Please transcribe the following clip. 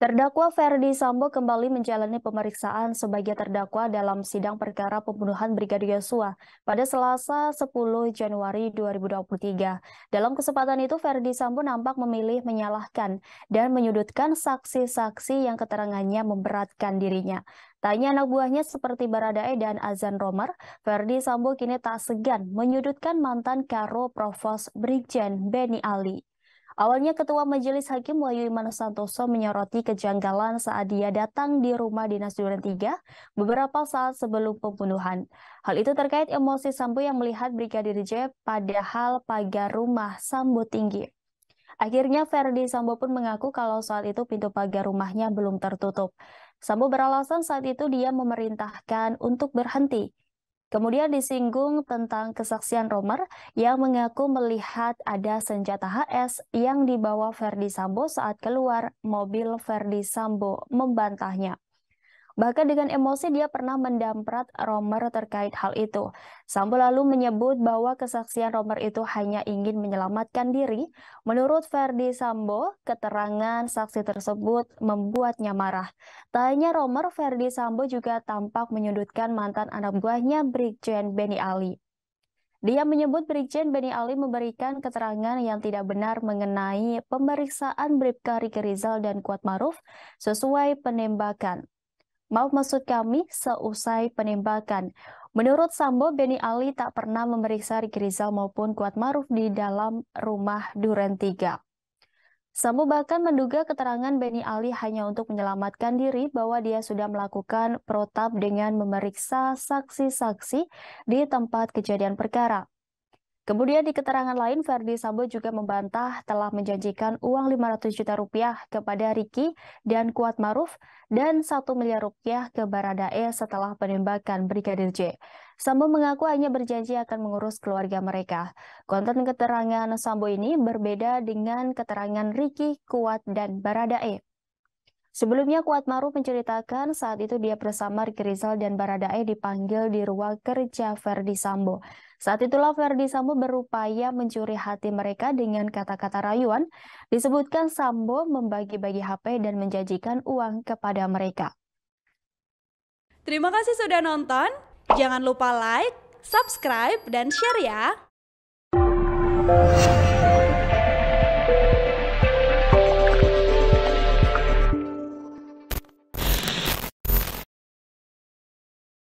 Terdakwa Ferdi Sambo kembali menjalani pemeriksaan sebagai terdakwa dalam sidang perkara pembunuhan Brigadir Yosua pada Selasa 10 Januari 2023. Dalam kesempatan itu, Ferdi Sambo nampak memilih menyalahkan dan menyudutkan saksi-saksi yang keterangannya memberatkan dirinya. Tanya anak buahnya seperti Baradae dan Azan Romer, Ferdi Sambo kini tak segan menyudutkan mantan Karo Provos Brigjen Benny Ali. Awalnya Ketua Majelis Hakim Wahyu Iman Santoso menyoroti kejanggalan saat dia datang di rumah dinas Duren 3 beberapa saat sebelum pembunuhan. Hal itu terkait emosi Sambo yang melihat Brigadir J padahal pagar rumah Sambo tinggi. Akhirnya Ferdi Sambo pun mengaku kalau saat itu pintu pagar rumahnya belum tertutup. Sambo beralasan saat itu dia memerintahkan untuk berhenti. Kemudian disinggung tentang kesaksian Romer yang mengaku melihat ada senjata HS yang dibawa Verdi Sambo saat keluar mobil Verdi Sambo membantahnya. Bahkan dengan emosi dia pernah mendamprat Romer terkait hal itu. Sambo lalu menyebut bahwa kesaksian Romer itu hanya ingin menyelamatkan diri. Menurut Ferdi Sambo, keterangan saksi tersebut membuatnya marah. Tak hanya Romer, Ferdi Sambo juga tampak menyudutkan mantan anak buahnya Brigjen Beni Ali. Dia menyebut Brigjen Beni Ali memberikan keterangan yang tidak benar mengenai pemeriksaan Bribka Riki Rizal dan Kuat Maruf sesuai penembakan. Maaf maksud kami, seusai penembakan. Menurut Sambo, Beni Ali tak pernah memeriksa Riki Rizal maupun Kuat Maruf di dalam rumah Duren 3. Sambo bahkan menduga keterangan Beni Ali hanya untuk menyelamatkan diri bahwa dia sudah melakukan protap dengan memeriksa saksi-saksi di tempat kejadian perkara. Kemudian di keterangan lain, Verdi Sambo juga membantah telah menjanjikan uang 500 juta rupiah kepada Riki dan Kuat Maruf dan 1 miliar rupiah ke Baradae setelah penembakan Brigadir J. Sambo mengaku hanya berjanji akan mengurus keluarga mereka. Konten keterangan Sambo ini berbeda dengan keterangan Riki, Kuat, dan Baradae. Sebelumnya Kuat Kuatmaru menceritakan saat itu dia bersama Riki Rizal dan Baradae dipanggil di ruang kerja Verdi Sambo. Saat itulah Verdi Sambo berupaya mencuri hati mereka dengan kata-kata rayuan. Disebutkan Sambo membagi-bagi HP dan menjanjikan uang kepada mereka. Terima kasih sudah nonton. Jangan lupa like, subscribe, dan share ya.